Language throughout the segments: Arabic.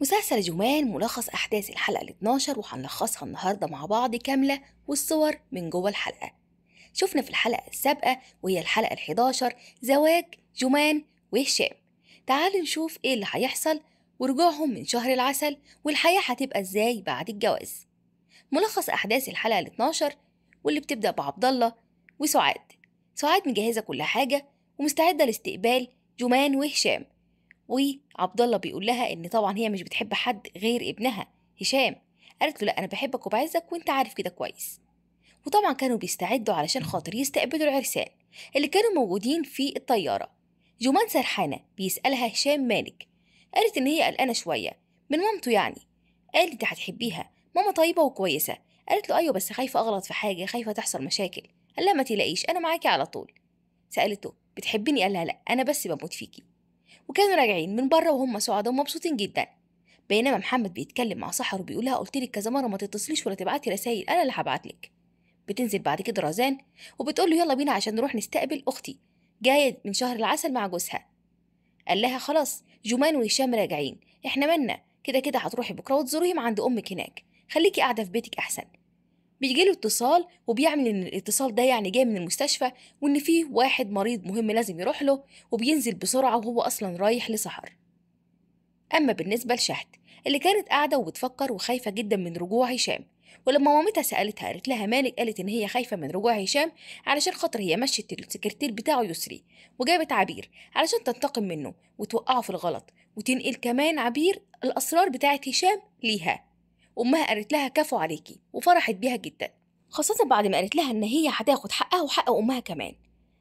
مسلسل جمان ملخص أحداث الحلقة ال 12 وهنلخصها النهاردة مع بعض كاملة والصور من جوه الحلقة شفنا في الحلقة السابقة وهي الحلقة ال 11 زواج جمان وهشام تعالوا نشوف إيه اللي هيحصل ورجوعهم من شهر العسل والحياة هتبقى إزاي بعد الجواز ملخص أحداث الحلقة ال 12 واللي بتبدأ بعبد الله وسعاد سعاد مجهزة كل حاجة ومستعدة لاستقبال جمان وهشام وعبد الله بيقول لها ان طبعا هي مش بتحب حد غير ابنها هشام قالت له لا انا بحبك وبعزك وانت عارف كده كويس وطبعا كانوا بيستعدوا علشان خاطر يستقبلوا العرسان اللي كانوا موجودين في الطياره جمان سرحانه بيسالها هشام مالك قالت ان هي قلقانه شويه من مامته يعني قال انت هتحبيها ماما طيبه وكويسه قالت له ايوه بس خايفه اغلط في حاجه خايفه تحصل مشاكل قال لها ما تلاقيش انا معاكي على طول سالته بتحبيني قال لها لا انا بس بموت فيكي وكانوا راجعين من بره وهم سعداء ومبسوطين جدا بينما محمد بيتكلم مع سحر وبيقول لها قلت لك كذا مره ما تتصليش ولا تبعتي رسائل انا اللي هبعت لك بتنزل بعد كده رزان وبتقول له يلا بينا عشان نروح نستقبل اختي جايه من شهر العسل مع جوزها قال لها خلاص جمان وهشام راجعين احنا مالنا كده كده هتروحي بكره وتزوريهم عند امك هناك خليكي قاعده في بيتك احسن بيجيله اتصال وبيعمل ان الاتصال ده يعني جاي من المستشفى وان فيه واحد مريض مهم لازم يروح له وبينزل بسرعه وهو اصلا رايح لسحر اما بالنسبه لشحت اللي كانت قاعده وبتفكر وخايفه جدا من رجوع هشام ولما مامتها سالتها قالت لها مالك قالت ان هي خايفه من رجوع هشام علشان خاطر هي مشت السكرتير بتاعه يسري وجابت عبير علشان تنتقم منه وتوقعه في الغلط وتنقل كمان عبير الاسرار بتاعه هشام ليها أمها قالت لها كفو عليكي وفرحت بيها جدا خاصة بعد ما قالت لها إن هي هتاخد حقها وحق أمها كمان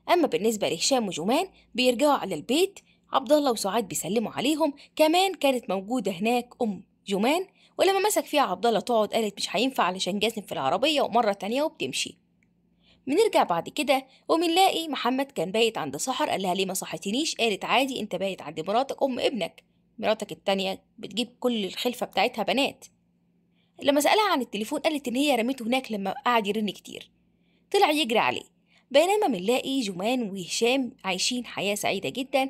أما بالنسبة لهشام وجمان بيرجعوا على البيت عبد الله وسعاد بيسلموا عليهم كمان كانت موجودة هناك أم جمان ولما مسك فيها عبد الله تقعد قالت مش هينفع علشان جازم في العربية ومرة تانية وبتمشي بنرجع بعد كده وبنلاقي محمد كان بايت عند سحر قال لها ليه ما صحتنيش قالت عادي انت بايت عند مراتك ام ابنك مراتك التانية بتجيب كل الخلفة بتاعتها بنات لما سألها عن التليفون قالت إن هي رميته هناك لما قعد يرن كتير طلع يجري عليه بينما بنلاقي جمان وهشام عايشين حياة سعيدة جدا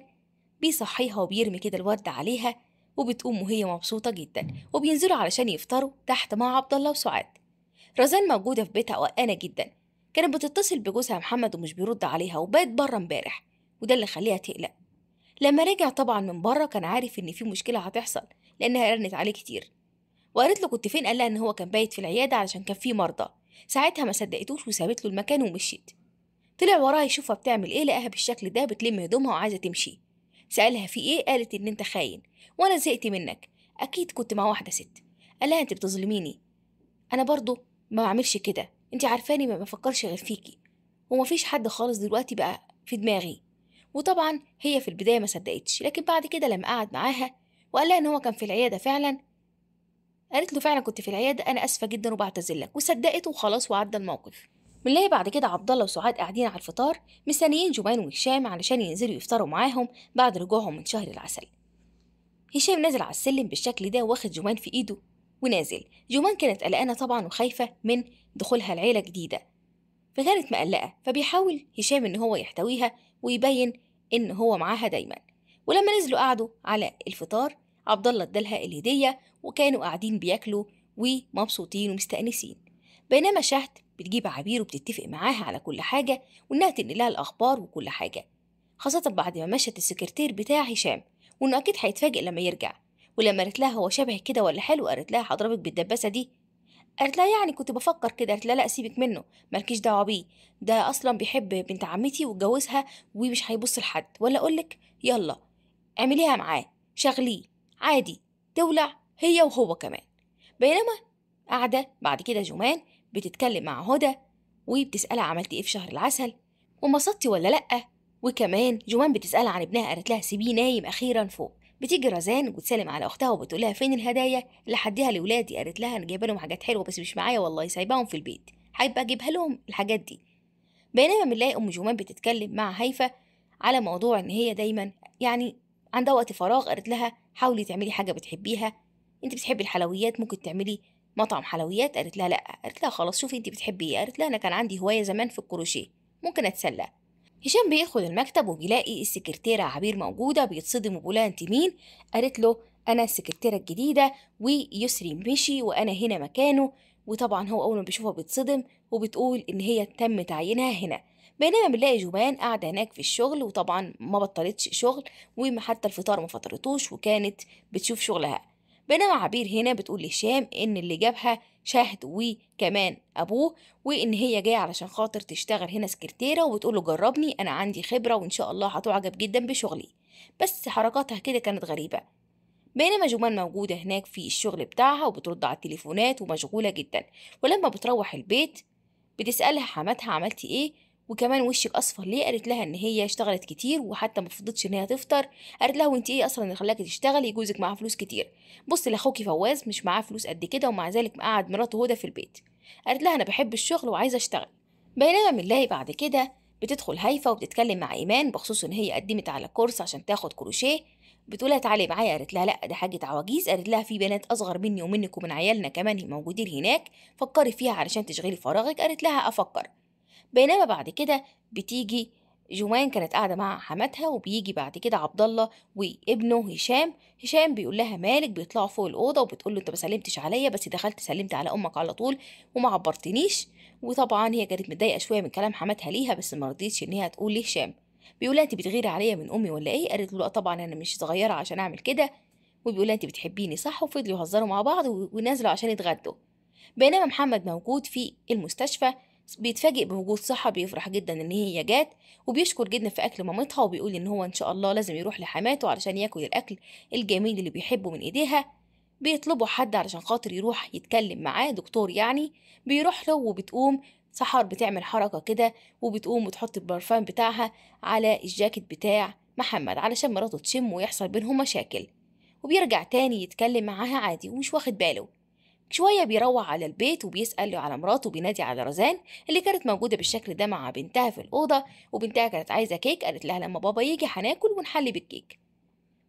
بيصحيها وبيرمي كده الورد عليها وبتقوم وهي مبسوطة جدا وبينزلوا علشان يفطروا تحت مع عبد الله وسعاد رزان موجودة في بيتها وقانة جدا كانت بتتصل بجوزها محمد ومش بيرد عليها وبات بره امبارح وده اللي خليها تقلق لما رجع طبعا من بره كان عارف ان في مشكلة هتحصل لانها رنت عليه كتير وقالت له كنت فين قال لها ان هو كان بايت في العياده علشان كان في مرضى ساعتها ما صدقتوش وسابت له المكان ومشيت طلع وراها يشوفها بتعمل ايه لقاها بالشكل ده بتلم هدومها وعايزه تمشي سالها في ايه قالت ان انت خاين وانا زهقت منك اكيد كنت مع واحده ست قال لها انت بتظلميني انا برضو ما بعملش كده انت عارفاني ما بفكرش غير فيكي ومفيش حد خالص دلوقتي بقى في دماغي وطبعا هي في البدايه ما صدقتش لكن بعد كده لما قعد معاها وقال لها ان هو كان في العياده فعلا قالت له فعلا كنت في العياده انا اسفه جدا وبعتذر لك وصدقته وخلاص وعدى الموقف بنلاقي بعد كده عبد الله وسعاد قاعدين على الفطار مستنيين جمان وهشام علشان ينزلوا يفطروا معاهم بعد رجوعهم من شهر العسل هشام نازل على السلم بالشكل ده واخد جمان في ايده ونازل جمان كانت قلقانه طبعا وخايفه من دخولها العيله جديده فكانت مقلقه فبيحاول هشام ان هو يحتويها ويبين ان هو معاها دايما ولما نزلوا قعدوا على الفطار عبد الله ادالها الهديه وكانوا قاعدين بياكلوا ومبسوطين ومستأنسين بينما شهد بتجيب عبير وبتتفق معاها على كل حاجة وإنها تنقلها الأخبار وكل حاجة خاصة بعد ما مشت السكرتير بتاع هشام وإنه أكيد هيتفاجئ لما يرجع ولما قالت لها هو شبه كده ولا حلو قالت لها هضربك بالدباسة دي قالت لها يعني كنت بفكر كده قالت لها لا سيبك منه مالكيش دعوة بيه ده أصلا بيحب بنت عمتي واتجوزها ومش هيبص لحد ولا أقولك يلا اعمليها معاه شغليه عادي تولع هي وهو كمان بينما قاعدة بعد كده جمان بتتكلم مع هدى وبتسألها عملت ايه في شهر العسل ومصدتي ولا لأ وكمان جمان بتسألها عن ابنها قالت لها سيبيه نايم أخيرا فوق بتيجي رزان وتسلم على اختها وبتقول لها فين الهدايا اللي حديها لولادي قالت لها انا جايبه لهم حاجات حلوه بس مش معايا والله سايباهم في البيت هيبقى اجيبها لهم الحاجات دي بينما بنلاقي ام جمان بتتكلم مع هيفا على موضوع ان هي دايما يعني عندها وقت فراغ قالت لها حاولي تعملي حاجة بتحبيها انت بتحبي الحلويات ممكن تعملي مطعم حلويات قالت لها لا قالت لها خلاص شوفي انت بتحبي ايه قالت لها انا كان عندي هواية زمان في الكروشيه ممكن اتسلى هشام بيدخل المكتب وبيلاقي السكرتيرة عبير موجودة بيتصدم وبيقولها انت مين قالت له انا السكرتيرة الجديدة ويسري مشي وانا هنا مكانه وطبعا هو اول ما بيشوفها بيتصدم وبتقول ان هي تم تعيينها هنا بينما بنلاقي جوبان قاعدة هناك في الشغل وطبعا ما بطلتش شغل وحتى الفطار ما فطرتوش وكانت بتشوف شغلها بينما عبير هنا بتقول لهشام إن اللي جابها شهد وكمان أبوه وإن هي جاية علشان خاطر تشتغل هنا سكرتيرة وبتقول له جربني أنا عندي خبرة وإن شاء الله هتعجب جدا بشغلي بس حركاتها كده كانت غريبة بينما جمان موجودة هناك في الشغل بتاعها وبترد على التليفونات ومشغولة جدا ولما بتروح البيت بتسألها حماتها عملتي ايه وكمان وشك اصفر ليه قالت لها ان هي اشتغلت كتير وحتى ما فضتش ان هي تفطر قالت لها وانت ايه اصلا اللي خلاكي تشتغلي جوزك معاه فلوس كتير بص لاخوكي فواز مش معاه فلوس قد كده ومع ذلك قعد مراته هدى في البيت قالت لها انا بحب الشغل وعايزه اشتغل بينما بنلاقي بعد كده بتدخل هيفا وبتتكلم مع ايمان بخصوص ان هي قدمت على كورس عشان تاخد كروشيه بتقولها تعالي معايا قالت لها لا ده حاجه عواجيز قالت لها في بنات اصغر مني ومنك ومن عيالنا كمان موجودين هناك فكري فيها علشان تشغلي فراغك قالت لها افكر بينما بعد كده بتيجي جوان كانت قاعده مع حماتها وبيجي بعد كده عبد الله وابنه هشام هشام بيقول لها مالك بيطلعوا فوق الاوضه وبتقول له انت ما سلمتش عليا بس دخلت سلمت على امك على طول وما عبرتنيش وطبعا هي كانت متضايقه شويه من كلام حماتها ليها بس ما رضيتش ان هي تقول لهشام بيقول لها انت بتغيري عليا من امي ولا ايه قالت له لا طبعا انا مش صغيره عشان اعمل كده وبيقول لها انت بتحبيني صح وفضلوا يهزروا مع بعض ونزلوا عشان يتغدوا بينما محمد موجود في المستشفى بيتفاجئ بوجود صحة بيفرح جدا ان هي جات وبيشكر جدا في اكل مامتها وبيقول ان هو ان شاء الله لازم يروح لحماته علشان ياكل الاكل الجميل اللي بيحبه من ايديها بيطلبوا حد علشان خاطر يروح يتكلم معاه دكتور يعني بيروح له وبتقوم سحر بتعمل حركة كده وبتقوم وتحط البرفان بتاعها على الجاكيت بتاع محمد علشان مراته تشم ويحصل بينهم مشاكل وبيرجع تاني يتكلم معاها عادي ومش واخد باله شوية بيروح على البيت وبيسأل على مراته وبينادي على رزان اللي كانت موجودة بالشكل ده مع بنتها في الأوضة وبنتها كانت عايزة كيك قالت لها لما بابا يجي هناكل ونحلي بالكيك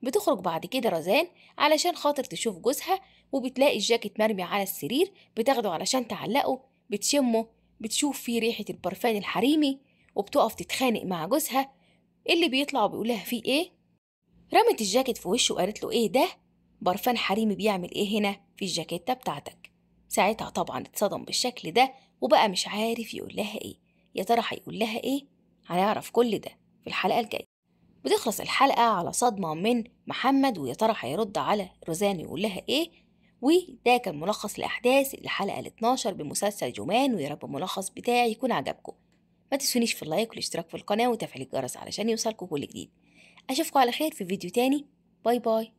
بتخرج بعد كده رزان علشان خاطر تشوف جوزها وبتلاقي الجاكيت مرمي على السرير بتاخده علشان تعلقه بتشمه بتشوف فيه ريحة البرفان الحريمي وبتقف تتخانق مع جوزها اللي بيطلع وبيقول فيه ايه رمت الجاكيت في وشه وقالت له ايه ده برفان حريمي بيعمل ايه هنا في الجاكيتة بتاعتك ساعتها طبعا اتصدم بالشكل ده وبقى مش عارف يقول لها ايه يا ترى هيقول لها ايه هنعرف كل ده في الحلقة الجاية بتخلص الحلقة على صدمة من محمد ويا ترى هيرد على روزان يقول لها ايه وده كان ملخص لأحداث الحلقة ال 12 بمسلسل جومان ويا رب الملخص بتاعي يكون عجبكم ما تنسونيش في اللايك والاشتراك في القناة وتفعيل الجرس علشان يوصلكم كل جديد أشوفكم على خير في فيديو تاني باي باي